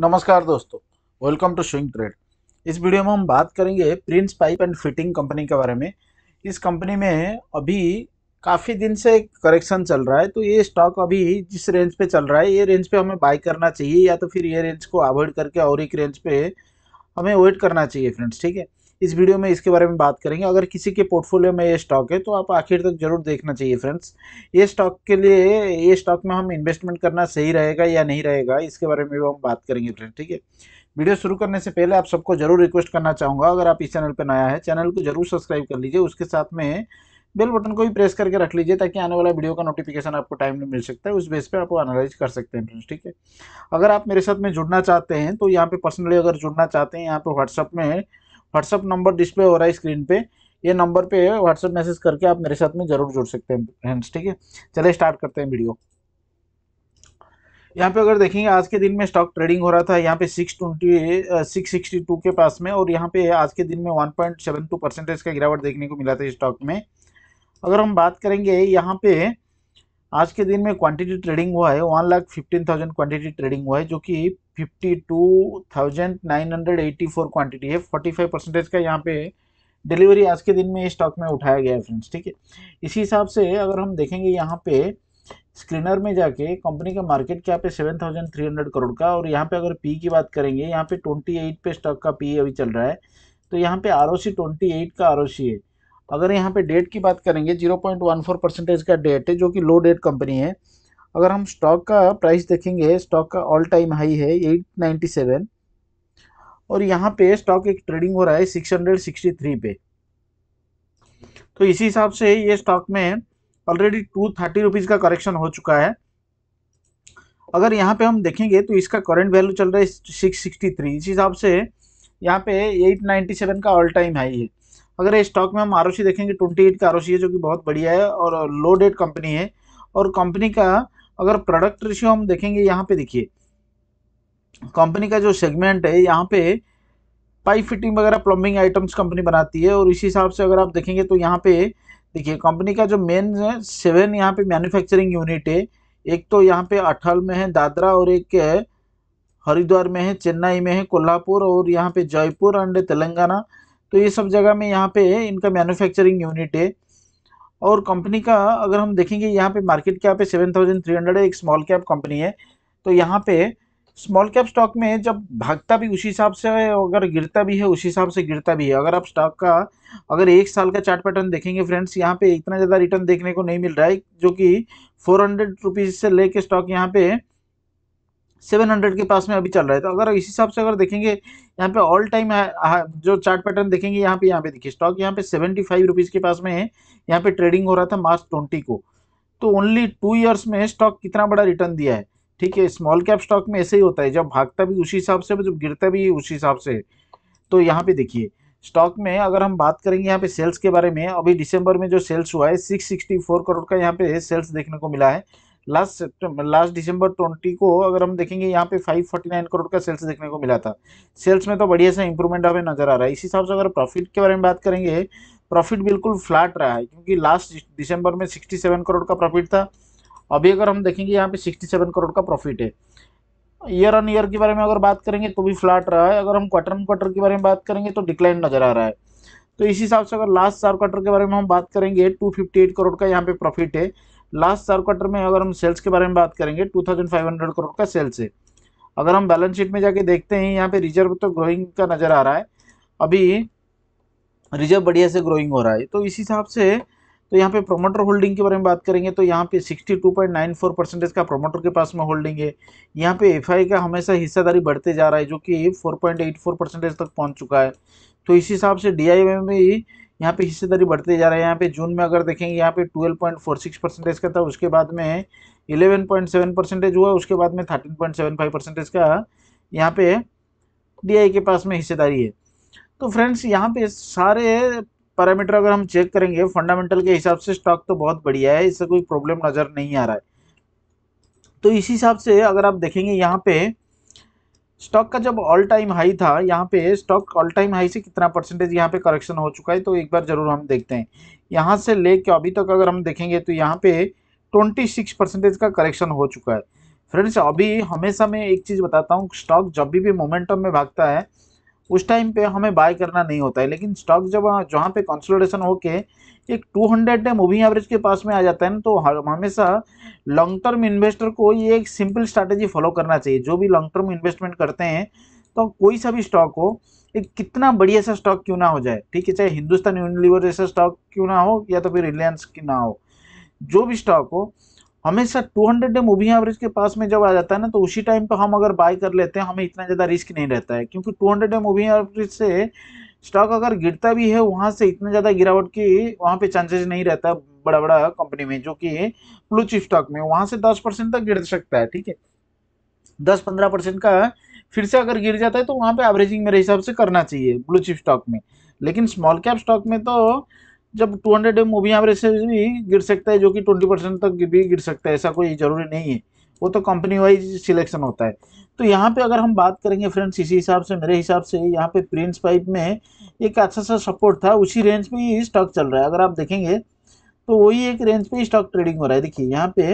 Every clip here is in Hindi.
नमस्कार दोस्तों वेलकम टू स्विंग ट्रेड इस वीडियो में हम बात करेंगे Prince Pipe and Fitting company के बारे में इस कंपनी में अभी काफ़ी दिन से करेक्शन चल रहा है तो ये स्टॉक अभी जिस रेंज पे चल रहा है ये रेंज पे हमें बाय करना चाहिए या तो फिर ये रेंज को अवॉइड करके और एक रेंज पे हमें वेट करना चाहिए फ्रेंड्स ठीक है इस वीडियो में इसके बारे में बात करेंगे अगर किसी के पोर्टफोलियो में ये स्टॉक है तो आप आखिर तक जरूर देखना चाहिए फ्रेंड्स ये स्टॉक के लिए ये स्टॉक में हम इन्वेस्टमेंट करना सही रहेगा या नहीं रहेगा इसके बारे में भी हम बात करेंगे फ्रेंड्स ठीक है वीडियो शुरू करने से पहले आप सबको जरूर रिक्वेस्ट करना चाहूँगा अगर आप इस चैनल पर नया है चैनल को जरूर सब्सक्राइब कर लीजिए उसके साथ में बेल बटन को भी प्रेस करके रख लीजिए ताकि आने वाला वीडियो का नोटिफिकेशन आपको टाइमली मिल सकता है उस बेस पे आप एनालाइज कर सकते हैं फ्रेंड्स ठीक है अगर आप मेरे साथ में जुड़ना चाहते हैं तो यहाँ पे पर्सनली अगर जुड़ना चाहते हैं यहाँ पे व्हाट्सअप में व्हाट्सअप नंबर डिस्प्ले हो रहा है स्क्रीन पे ये नंबर पर व्हाट्सअप मैसेज करके आप मेरे साथ में जरूर जुड़ सकते हैं फ्रेंड्स ठीक है चले स्टार्ट करते हैं वीडियो यहाँ पे अगर देखेंगे आज के दिन में स्टॉक ट्रेडिंग हो रहा था यहाँ पे six twenty six sixty two के पास में और यहाँ पे आज के दिन में one point seven two percentage का गिरावट देखने को मिला था स्टॉक में अगर हम बात करेंगे यहाँ पे आज के दिन में क्वांटिटी ट्रेडिंग हुआ है one lakh fifteen thousand quantity trading हुआ है जो कि fifty two thousand nine hundred eighty four quantity है फोर्टी फाइव परसेंटेज का यहाँ पे डिलीवरी आज के दिन में स्टॉक में उठाया गया है फ्रेंड्स ठीक है इसी हिसाब से अगर हम देखेंगे यहाँ पे स्क्रीनर में जाके कंपनी का मार्केट क्या पे seven thousand three hundred crore का और यहाँ पे अगर पी की बात करेंगे यहाँ पे ट्वेंटी एट पे स्टॉक का पी अभी चल रहा है तो यहाँ पे R O C twenty eight का आर ओ सी है तो अगर यहाँ पे डेट की बात करेंगे 0.14 परसेंटेज का डेट है जो कि लो डेट कंपनी है अगर हम स्टॉक का प्राइस देखेंगे स्टॉक का ऑल टाइम हाई है 897 और यहाँ पे स्टॉक एक ट्रेडिंग हो रहा है 663 पे तो इसी हिसाब से ये स्टॉक में ऑलरेडी टू थर्टी रुपीज़ का करेक्शन हो चुका है अगर यहाँ पे हम देखेंगे तो इसका करंट वैल्यू चल रहा है सिक्स सिक्सटी थ्री इस हिसाब से यहाँ पे एट नाइन्टी सेवन का ऑल टाइम हाई है अगर स्टॉक में हम आर देखेंगे ट्वेंटी एट का आर है जो कि बहुत बढ़िया है और लो डेट कंपनी है और कंपनी का अगर प्रोडक्ट रेशियो हम देखेंगे यहाँ पे देखिए कंपनी का जो सेगमेंट है यहाँ पे पाइप फिटिंग वगैरह प्लम्बिंग आइटम्स कंपनी बनाती है और इसी हिसाब से अगर आप देखेंगे तो यहाँ पे देखिए कंपनी का जो मेन है सेवन यहाँ पे मैन्युफैक्चरिंग यूनिट है एक तो यहाँ पे अठल में है दादरा और एक हरिद्वार में है चेन्नई में है कोल्हापुर और यहाँ पे जयपुर एंड तेलंगाना तो ये सब जगह में यहाँ पे इनका मैन्युफैक्चरिंग यूनिट है और कंपनी का अगर हम देखेंगे यहाँ पे मार्केट कैप है सेवन थाउजेंड थ्री हंड्रेड एक स्मॉल कैप कंपनी है तो यहाँ पे स्मॉल कैप स्टॉक में जब भागता भी उसी हिसाब से अगर गिरता भी है उसी हिसाब से गिरता भी है अगर आप स्टॉक का अगर एक साल का चार्ट पैटर्न देखेंगे फ्रेंड्स यहाँ पे इतना ज़्यादा रिटर्न देखने को नहीं मिल रहा है जो कि फोर हंड्रेड रुपीज़ से लेके स्टॉक यहाँ पे सेवन हंड्रेड के पास में अभी चल रहा है तो अगर इस हिसाब से अगर देखेंगे यहाँ पे ऑल टाइम हाँ, हाँ, जो चार्ट पैटर्न देखेंगे यहाँ पे यहाँ पे देखिए स्टॉक यहाँ पे सेवेंटी फाइव रुपीज़ के पास में है यहाँ पे ट्रेडिंग हो रहा था मार्च ट्वेंटी को तो ओनली टू ईयर्स में स्टॉक कितना बड़ा रिटर्न दिया है ठीक है स्मॉल कैप स्टॉक में ऐसे ही होता है जब भागता भी उसी हिसाब से जब गिरता भी उसी हिसाब से तो यहाँ पे देखिए स्टॉक में अगर हम बात करेंगे यहाँ पे सेल्स के बारे में अभी दिसंबर में जो सेल्स हुआ है फोर करोड़ का यहाँ पे सेल्स देखने को मिला है लास्ट सेप्टेम्बर लास्ट दिसंबर 20 को अगर हम देखेंगे यहाँ पे 549 करोड़ का सेल्स देखने को मिला था सेल्स में तो बढ़िया सा इंप्रूवमेंट हमें नजर आ रहा है इसी हिसाब से अगर प्रॉफिट के बारे में बात करेंगे प्रॉफिट बिल्कुल फ्लैट रहा है क्योंकि लास्ट दिसंबर में 67 करोड़ का प्रॉफिट था अभी अगर हम देखेंगे यहाँ पे सेवन करोड़ का प्रॉफिट है ईयर ऑन ईयर के बारे में अगर बात करेंगे तो भी फ्लैट रहा है अगर हम क्वार्टर ऑन क्वार्टर के बारे में बात करेंगे तो डिक्लाइन नजर आ रहा है तो इस हिसाब से अगर लास्ट चार क्वार्टर के बारे में हम बात करेंगे एट करोड़ का यहाँ पे प्रॉफिट है लास्ट चार क्वार्टर में अगर हम सेल्स के बारे में बात करेंगे 2500 करोड़ का सेल्स है अगर हम बैलेंस शीट में जाके देखते हैं यहाँ पे रिजर्व तो ग्रोइंग का नज़र आ रहा है अभी रिजर्व बढ़िया से ग्रोइंग हो रहा है तो इस हिसाब से तो यहाँ पे प्रोमोटर होल्डिंग के बारे में बात करेंगे तो यहाँ पे 62.94 परसेंटेज का प्रोमोटर के पास में होल्डिंग है यहाँ पे एफआई का हमेशा हिस्सेदारी बढ़ते जा रहा है जो कि 4.84 परसेंटेज तक पहुँच चुका है तो इस हिसाब से डी में भी यहाँ पे हिस्सेदारी बढ़ते जा रहा है यहाँ पे जून में अगर देखेंगे यहाँ पे 12.46 परसेंटेज का था उसके बाद में 11.7 परसेंटेज हुआ उसके बाद में 13.75 परसेंटेज का यहाँ पे डीआई के पास में हिस्सेदारी है तो फ्रेंड्स यहाँ पे सारे पैरामीटर अगर हम चेक करेंगे फंडामेंटल के हिसाब से स्टॉक तो बहुत बढ़िया है इससे कोई प्रॉब्लम नज़र नहीं आ रहा है तो इस हिसाब से अगर आप देखेंगे यहाँ पे स्टॉक का जब ऑल टाइम हाई था यहाँ पे स्टॉक ऑल टाइम हाई से कितना परसेंटेज यहाँ पे करेक्शन हो चुका है तो एक बार ज़रूर हम देखते हैं यहाँ से ले अभी तक अगर हम देखेंगे तो यहाँ पे ट्वेंटी सिक्स परसेंटेज का करेक्शन हो चुका है फ्रेंड्स अभी हमेशा मैं एक चीज़ बताता हूँ स्टॉक जब भी भी मोमेंटम में भागता है उस टाइम पे हमें बाय करना नहीं होता है लेकिन स्टॉक जब जहाँ पे कंसोलिडेशन होके एक 200 डे मूविंग एवरेज के पास में आ जाता है ना तो हमेशा लॉन्ग टर्म इन्वेस्टर को ये एक सिंपल स्ट्रैटेजी फॉलो करना चाहिए जो भी लॉन्ग टर्म इन्वेस्टमेंट करते हैं तो कोई सा भी स्टॉक हो एक कितना बढ़िया सा स्टॉक क्यों ना हो जाए ठीक है चाहे हिंदुस्तान यूनिलीवर जैसा स्टॉक क्यों ना हो या तो फिर रिलायंस की ना हो जो भी स्टॉक हो हमेशा 200 डे मूविंग एवरेज के पास में जब आ जाता है ना तो उसी टाइम पे हम अगर बाय कर लेते हैं हमें इतना ज़्यादा रिस्क नहीं रहता है क्योंकि 200 डे मूविंग एवरेज से स्टॉक अगर गिरता भी है वहाँ से इतना ज़्यादा गिरावट की वहाँ पे चांसेस नहीं रहता बड़ा बड़ा कंपनी में जो कि ब्लू चिप स्टॉक में वहाँ से दस परसेंट तक गिर सकता है ठीक है दस पंद्रह परसेंट का फिर से अगर गिर जाता है तो वहाँ पर एवरेजिंग मेरे हिसाब से करना चाहिए ब्लू चिप स्टॉक में लेकिन स्मॉल कैप स्टॉक में तो जब 200 हंड्रेड एम मूवी एवरेज से भी गिर सकता है जो कि 20 परसेंट तक भी गिर सकता है ऐसा कोई ज़रूरी नहीं है वो तो कंपनी वाइज सिलेक्शन होता है तो यहाँ पे अगर हम बात करेंगे फ्रेंड्स इसी हिसाब से मेरे हिसाब से यहाँ पे प्रिंस पाइप में एक अच्छा सा सपोर्ट था उसी रेंज में ही स्टॉक चल रहा है अगर आप देखेंगे तो वही एक रेंज पे ही स्टॉक ट्रेडिंग हो रहा है देखिए यहाँ पे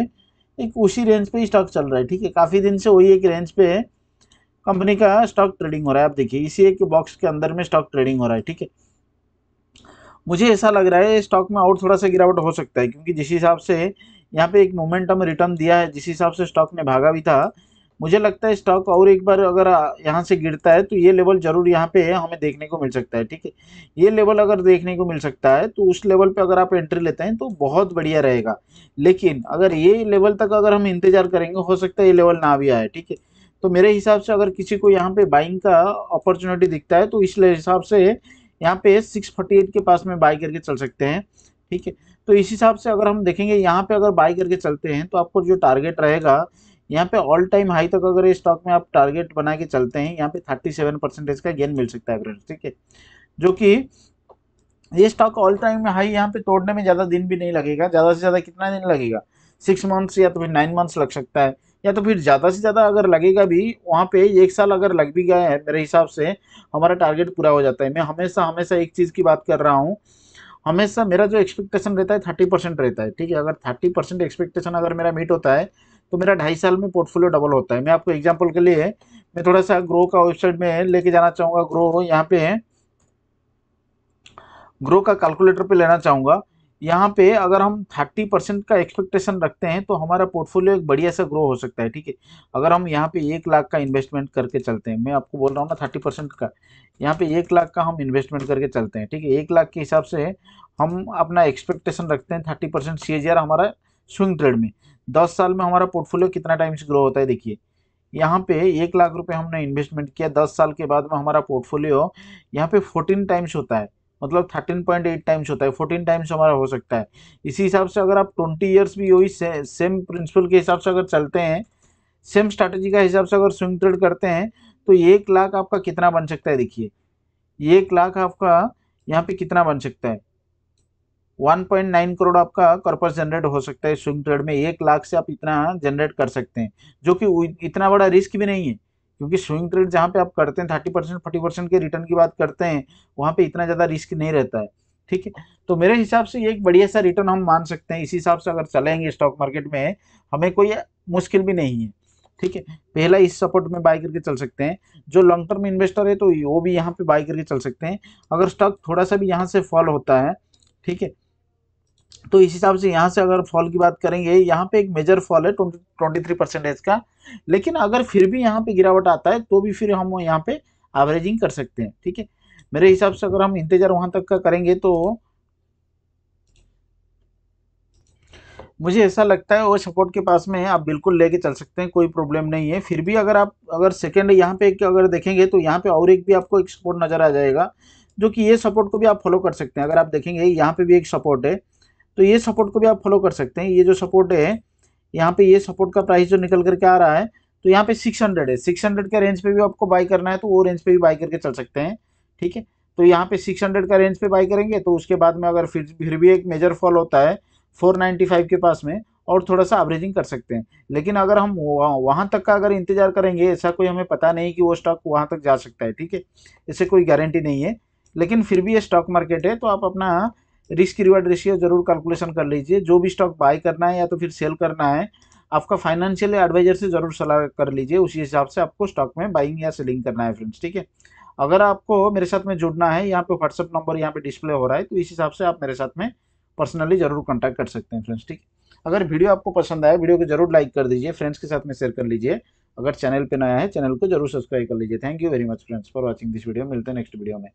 एक उसी रेंज पे ही स्टॉक चल रहा है ठीक है काफ़ी दिन से वही एक रेंज पे कंपनी का स्टॉक ट्रेडिंग हो रहा है आप देखिए इसी एक बॉक्स के अंदर में स्टॉक ट्रेडिंग हो रहा है ठीक है मुझे ऐसा लग रहा है स्टॉक में और थोड़ा सा गिरावट हो सकता है क्योंकि जिस हिसाब से यहाँ पे एक मोमेंटम रिटर्न दिया है जिस हिसाब से स्टॉक ने भागा भी था मुझे लगता है स्टॉक और एक बार अगर यहाँ से गिरता है तो ये लेवल जरूर यहाँ पे हमें देखने को मिल सकता है ठीक है ये लेवल अगर देखने को मिल सकता है तो उस लेवल पे अगर आप एंट्री लेते हैं तो बहुत बढ़िया रहेगा लेकिन अगर ये लेवल तक अगर हम इंतजार करेंगे हो सकता है ये लेवल ना भी आए ठीक है तो मेरे हिसाब से अगर किसी को यहाँ पे बाइंग का अपॉर्चुनिटी दिखता है तो इस हिसाब से यहाँ पे सिक्स फोर्टी एट के पास में बाई करके चल सकते हैं ठीक है तो इस हिसाब से अगर हम देखेंगे यहाँ पे अगर बाई करके चलते हैं तो आपको जो टारगेट रहेगा यहाँ पे ऑल टाइम हाई तक अगर इस स्टॉक में आप टारगेट बना के चलते हैं यहाँ पे थर्टी सेवन परसेंटेज का गेन मिल सकता है एवरेज ठीक है जो कि ये स्टॉक ऑल टाइम हाई यहाँ पे तोड़ने में ज़्यादा दिन भी नहीं लगेगा ज़्यादा से ज़्यादा कितना दिन लगेगा सिक्स मंथ्स या तो फिर नाइन मंथ्स लग सकता है या तो फिर ज़्यादा से ज़्यादा अगर लगेगा भी वहाँ पे एक साल अगर लग भी गया है मेरे हिसाब से हमारा टारगेट पूरा हो जाता है मैं हमेशा हमेशा एक चीज़ की बात कर रहा हूँ हमेशा मेरा जो एक्सपेक्टेशन रहता है थर्टी परसेंट रहता है ठीक है अगर थर्टी परसेंट एक्सपेक्टेशन अगर मेरा मीट होता है तो मेरा ढाई साल में पोर्टफोलियो डबल होता है मैं आपको एग्जाम्पल के लिए मैं थोड़ा सा ग्रो का वेबसाइट में लेके जाना चाहूँगा ग्रो यहाँ पे ग्रो का कैलकुलेटर पे लेना चाहूँगा यहाँ पे अगर हम थर्टी परसेंट का एक्सपेक्टेशन रखते हैं तो हमारा पोर्टफोलियो एक बढ़िया सा ग्रो हो सकता है ठीक है अगर हम यहाँ पे एक लाख का इन्वेस्टमेंट करके चलते हैं मैं आपको बोल रहा हूँ ना थर्टी परसेंट का यहाँ पे एक लाख का हम इन्वेस्टमेंट करके चलते हैं ठीक है एक लाख के हिसाब से हम अपना एक्सपेक्टेशन रखते हैं थर्टी परसेंट सी हमारा स्विंग ट्रेड में दस साल में हमारा पोर्टफोलियो कितना टाइम्स ग्रो होता है देखिए यहाँ पे एक लाख रुपये हमने इन्वेस्टमेंट किया दस साल के बाद में हमारा पोर्टफोलियो यहाँ पे फोर्टीन टाइम्स होता है मतलब थर्टीन पॉइंट एट टाइम्स होता है फोर्टीन टाइम्स हमारा हो सकता है इसी हिसाब से अगर आप ट्वेंटी ईयर्स भी वही से, सेम प्रिंसिपल के हिसाब से अगर चलते हैं सेम स्ट्रैटेजी का हिसाब से अगर स्विंग ट्रेड करते हैं तो एक लाख आपका कितना बन सकता है देखिए एक लाख आपका यहाँ पे कितना बन सकता है 1.9 करोड़ आपका कॉर्पस जनरेट हो सकता है स्विंग ट्रेड में एक लाख से आप इतना जनरेट कर सकते हैं जो कि इतना बड़ा रिस्क भी नहीं है क्योंकि स्विंग ट्रेड जहाँ पे आप करते हैं थर्टी परसेंट फोर्टी परसेंट के रिटर्न की बात करते हैं वहाँ पे इतना ज़्यादा रिस्क नहीं रहता है ठीक है तो मेरे हिसाब से ये एक बढ़िया सा रिटर्न हम मान सकते हैं इसी हिसाब से अगर चलेंगे स्टॉक मार्केट में हमें कोई मुश्किल भी नहीं है ठीक है पहला इस सपोर्ट में बाय करके चल सकते हैं जो लॉन्ग टर्म इन्वेस्टर है तो वो भी यहाँ पे बाय करके चल सकते हैं अगर स्टॉक थोड़ा सा भी यहाँ से फॉल होता है ठीक है तो इस हिसाब से यहाँ से अगर फॉल की बात करेंगे यहाँ पे एक मेजर फॉल है ट्वेंटी थ्री परसेंटेज का लेकिन अगर फिर भी यहाँ पे गिरावट आता है तो भी फिर हम यहाँ पे एवरेजिंग कर सकते हैं ठीक है मेरे हिसाब से अगर हम इंतजार वहाँ तक का करेंगे तो मुझे ऐसा लगता है वो सपोर्ट के पास में है आप बिल्कुल लेके चल सकते हैं कोई प्रॉब्लम नहीं है फिर भी अगर आप अगर सेकेंड यहाँ पे अगर देखेंगे तो यहाँ पे और एक भी आपको एक सपोर्ट नज़र आ जाएगा जो कि ये सपोर्ट को भी आप फॉलो कर सकते हैं अगर आप देखेंगे यहाँ पे भी एक सपोर्ट है तो ये सपोर्ट को भी आप फॉलो कर सकते हैं ये जो सपोर्ट है यहाँ पे ये सपोर्ट का प्राइस जो निकल करके आ रहा है तो यहाँ पे 600 है 600 के रेंज पे भी आपको बाई करना है तो वो रेंज पे भी बाई करके चल सकते हैं ठीक है तो यहाँ पे 600 का रेंज पे बाई करेंगे तो उसके बाद में अगर फिर फिर भी एक मेजर फॉल होता है 495 के पास में और थोड़ा सा एवरेजिंग कर सकते हैं लेकिन अगर हम वहाँ तक का अगर इंतजार करेंगे ऐसा कोई हमें पता नहीं कि वो स्टॉक वहाँ तक जा सकता है ठीक है इससे कोई गारंटी नहीं है लेकिन फिर भी ये स्टॉक मार्केट है तो आप अपना रिस्क रिवार्ड रेशियो जरूर कैलकुलेशन कर लीजिए जो भी स्टॉक बाय करना है या तो फिर सेल करना है आपका फाइनेंशियल एडवाइजर से ज़रूर सलाह कर लीजिए उसी हिसाब से आपको स्टॉक में बाइंग या सेलिंग करना है फ्रेंड्स ठीक है अगर आपको मेरे साथ में जुड़ना है यहाँ पे व्हाट्सअप नंबर यहाँ पे डिस्प्ले हो रहा है तो इस हिसाब से आप मेरे साथ में पर्सनली जरूर कॉन्टैक्ट कर सकते हैं फ्रेंड्स ठीक अगर वीडियो आपको पसंद आए वीडियो को जरूर लाइक कर दीजिए फ्रेंड्स के साथ में शेयर कर लीजिए अगर चैनल पर नया है चैनल को जरूर सब्सक्राइब कर लीजिए thank you very much friends for watching this video मिलते हैं नेक्स्ट वीडियो में